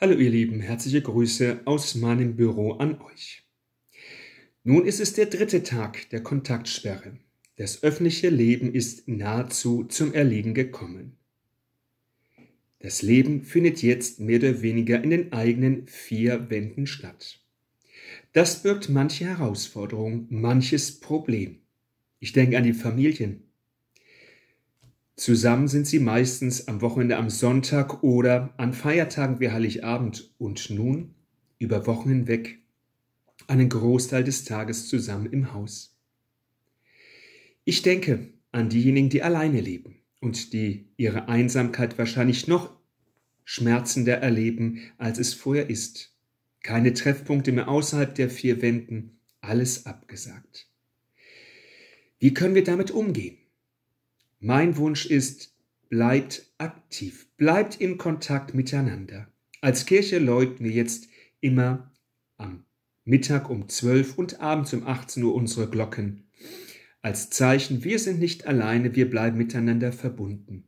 Hallo ihr Lieben, herzliche Grüße aus meinem Büro an euch. Nun ist es der dritte Tag der Kontaktsperre. Das öffentliche Leben ist nahezu zum Erliegen gekommen. Das Leben findet jetzt mehr oder weniger in den eigenen vier Wänden statt. Das birgt manche Herausforderung, manches Problem. Ich denke an die Familien, Zusammen sind sie meistens am Wochenende am Sonntag oder an Feiertagen wie Heiligabend und nun über Wochen hinweg einen Großteil des Tages zusammen im Haus. Ich denke an diejenigen, die alleine leben und die ihre Einsamkeit wahrscheinlich noch schmerzender erleben, als es vorher ist. Keine Treffpunkte mehr außerhalb der vier Wänden, alles abgesagt. Wie können wir damit umgehen? Mein Wunsch ist, bleibt aktiv, bleibt in Kontakt miteinander. Als Kirche läuten wir jetzt immer am Mittag um 12 und abends um 18 Uhr unsere Glocken. Als Zeichen, wir sind nicht alleine, wir bleiben miteinander verbunden.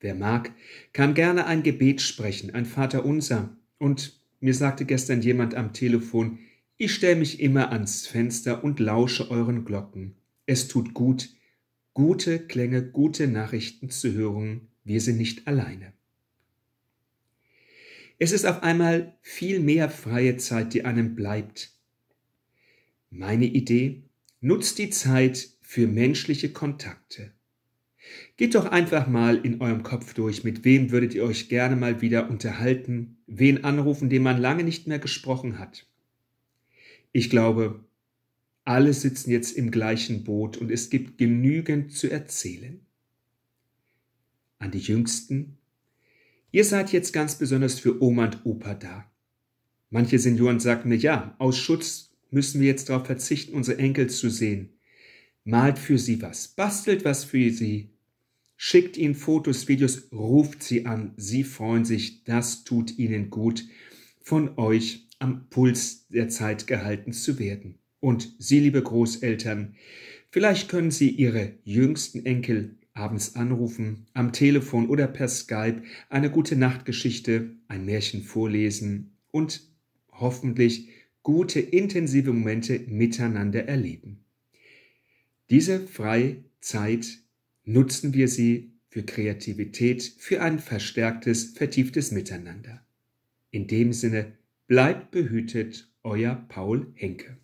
Wer mag, kann gerne ein Gebet sprechen, ein Vaterunser. Und mir sagte gestern jemand am Telefon, ich stelle mich immer ans Fenster und lausche euren Glocken. Es tut gut, gute Klänge, gute Nachrichten zu hören, wir sind nicht alleine. Es ist auf einmal viel mehr freie Zeit, die einem bleibt. Meine Idee, nutzt die Zeit für menschliche Kontakte. Geht doch einfach mal in eurem Kopf durch, mit wem würdet ihr euch gerne mal wieder unterhalten, wen anrufen, den man lange nicht mehr gesprochen hat. Ich glaube, alle sitzen jetzt im gleichen Boot und es gibt genügend zu erzählen. An die Jüngsten. Ihr seid jetzt ganz besonders für Oma und Opa da. Manche Senioren sagten mir, ja, aus Schutz müssen wir jetzt darauf verzichten, unsere Enkel zu sehen. Malt für sie was, bastelt was für sie, schickt ihnen Fotos, Videos, ruft sie an. Sie freuen sich, das tut ihnen gut, von euch am Puls der Zeit gehalten zu werden. Und Sie, liebe Großeltern, vielleicht können Sie Ihre jüngsten Enkel abends anrufen, am Telefon oder per Skype eine gute Nachtgeschichte, ein Märchen vorlesen und hoffentlich gute, intensive Momente miteinander erleben. Diese freie Zeit nutzen wir sie für Kreativität, für ein verstärktes, vertieftes Miteinander. In dem Sinne, bleibt behütet, euer Paul Henke.